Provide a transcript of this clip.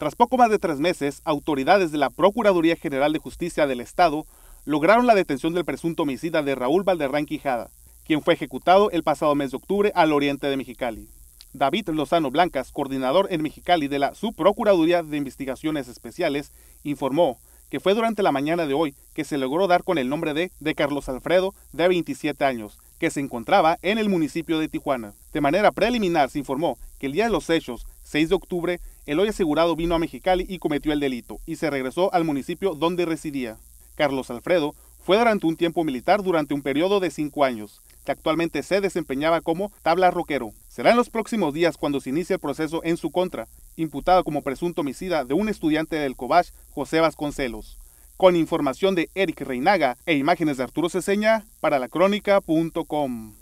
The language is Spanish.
Tras poco más de tres meses, autoridades de la Procuraduría General de Justicia del Estado lograron la detención del presunto homicida de Raúl Valderrán Quijada, quien fue ejecutado el pasado mes de octubre al oriente de Mexicali. David Lozano Blancas, coordinador en Mexicali de la Subprocuraduría de Investigaciones Especiales, informó que fue durante la mañana de hoy que se logró dar con el nombre de, de Carlos Alfredo, de 27 años, que se encontraba en el municipio de Tijuana. De manera preliminar se informó que el día de los hechos, 6 de octubre, el hoy asegurado vino a Mexicali y cometió el delito, y se regresó al municipio donde residía. Carlos Alfredo fue durante un tiempo militar durante un periodo de cinco años, que actualmente se desempeñaba como tabla roquero. Será en los próximos días cuando se inicie el proceso en su contra, imputado como presunto homicida de un estudiante del Cobach, José Vasconcelos. Con información de Eric Reinaga e imágenes de Arturo Ceseña para lacrónica.com.